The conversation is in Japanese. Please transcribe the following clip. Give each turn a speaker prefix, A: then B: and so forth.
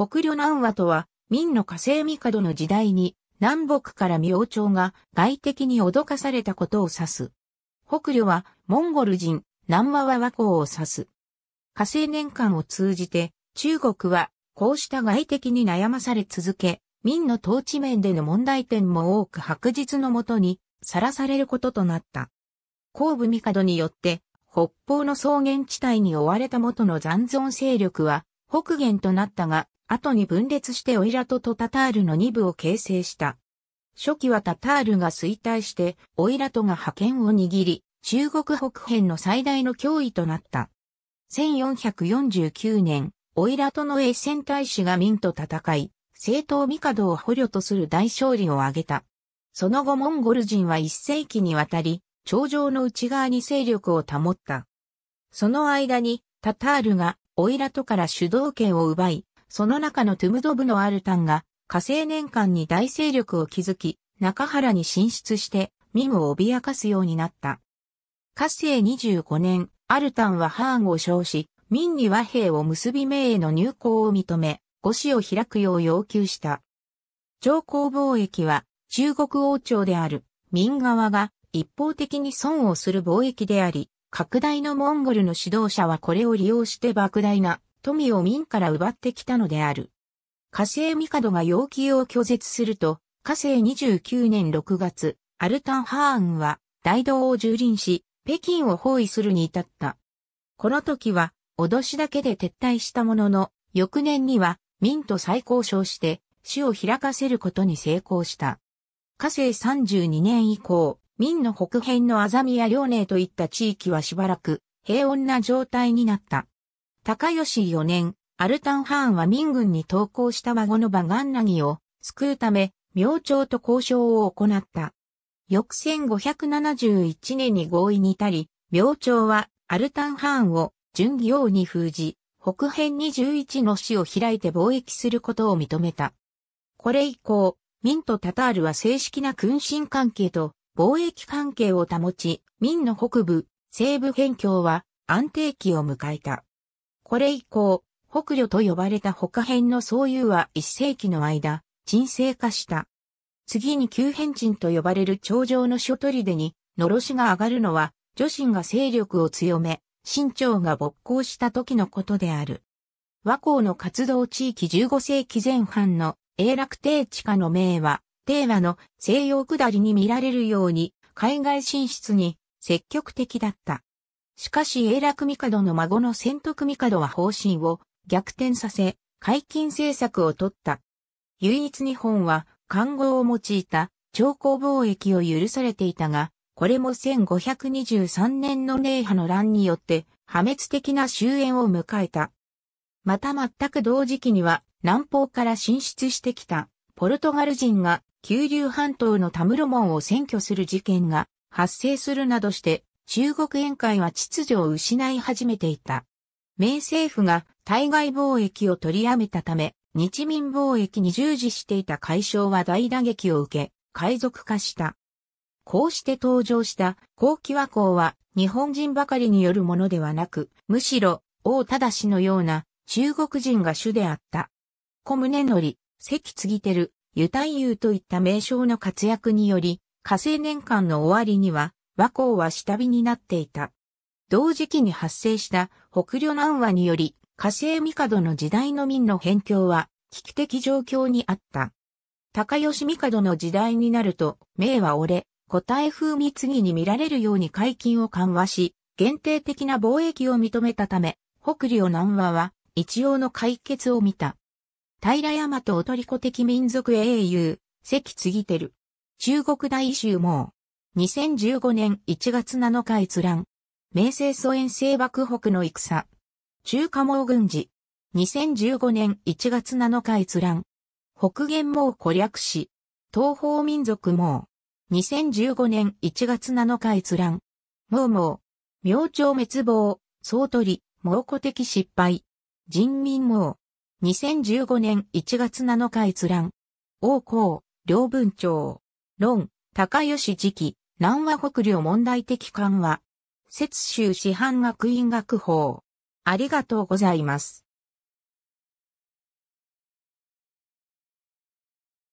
A: 北旅南和とは、明の火星帝の時代に、南北から明朝が外敵に脅かされたことを指す。北旅は、モンゴル人、南和は和光を指す。火星年間を通じて、中国は、こうした外敵に悩まされ続け、明の統治面での問題点も多く白日のもとに、さらされることとなった。後部帝によって、北方の草原地帯に追われた元の残存勢力は、北元となったが、後に分裂してオイラトとタタールの二部を形成した。初期はタタールが衰退して、オイラトが覇権を握り、中国北辺の最大の脅威となった。1449年、オイラトの衛戦大使が民と戦い、正当帝を捕虜とする大勝利を挙げた。その後モンゴル人は一世紀にわたり、頂上の内側に勢力を保った。その間に、タタールがオイラトから主導権を奪い、その中のトゥムドブのアルタンが、火星年間に大勢力を築き、中原に進出して、民を脅かすようになった。火星25年、アルタンはハーンを称し、民に和平を結び命への入港を認め、五市を開くよう要求した。上皇貿易は、中国王朝である、民側が一方的に損をする貿易であり、拡大のモンゴルの指導者はこれを利用して莫大な富を民から奪ってきたのである。火星帝が要求を拒絶すると、火星29年6月、アルタンハーンは大道を蹂躙し、北京を包囲するに至った。この時は、脅しだけで撤退したものの、翌年には、民と再交渉して、死を開かせることに成功した。火星32年以降、民の北辺のアザミや遼寧といった地域はしばらく平穏な状態になった。高吉4年、アルタンハーンは民軍に投降した孫のバガンナギを救うため、明朝と交渉を行った。翌1571年に合意に至り、明朝はアルタンハーンを巡業王に封じ、北辺21の市を開いて貿易することを認めた。これ以降、民とタタールは正式な君臣関係と貿易関係を保ち、民の北部、西部辺境は安定期を迎えた。これ以降、北旅と呼ばれた他編の総有は一世紀の間、沈静化した。次に旧変鎮と呼ばれる頂上の諸砦に、のろしが上がるのは、女神が勢力を強め、身長が勃興した時のことである。和光の活動地域15世紀前半の永楽帝地下の名は、帝和の西洋下りに見られるように、海外進出に積極的だった。しかし永楽帝の孫の千徳帝は方針を逆転させ、解禁政策を取った。唯一日本は、漢語を用いた朝貢貿易を許されていたが、これも1523年の寧波の乱によって破滅的な終焉を迎えた。また全く同時期には南方から進出してきたポルトガル人が九流半島のタムロンを占拠する事件が発生するなどして中国沿海は秩序を失い始めていた。明政府が対外貿易を取りやめたため、日民貿易に従事していた海商は大打撃を受け、海賊化した。こうして登場した高貴和光は日本人ばかりによるものではなく、むしろ王忠のような中国人が主であった。小宗則、関継てる、湯太夫といった名称の活躍により、火星年間の終わりには和光は下火になっていた。同時期に発生した北領南和により火星帝の時代の民の辺境は危機的状況にあった。高吉帝の時代になると、明は折れ、古代風に次に見られるように解禁を緩和し、限定的な貿易を認めたため、北領南和は一応の解決を見た。平山とおとりこ的民族英雄、関継ぎてる。中国大衆網。2015年1月7日閲覧。明星祖遠征幕北の戦。中華毛軍事。2015年1月7日閲覧。北元毛攻略史。東方民族毛。2015年1月7日閲覧。盲盲。明朝滅亡。総取り。蒙古的失敗。人民毛。2015年1月7日閲覧。王公、両文長。論、高吉時期。南和北領問題的緩和。雪州師範学院学法。ありがとうございます。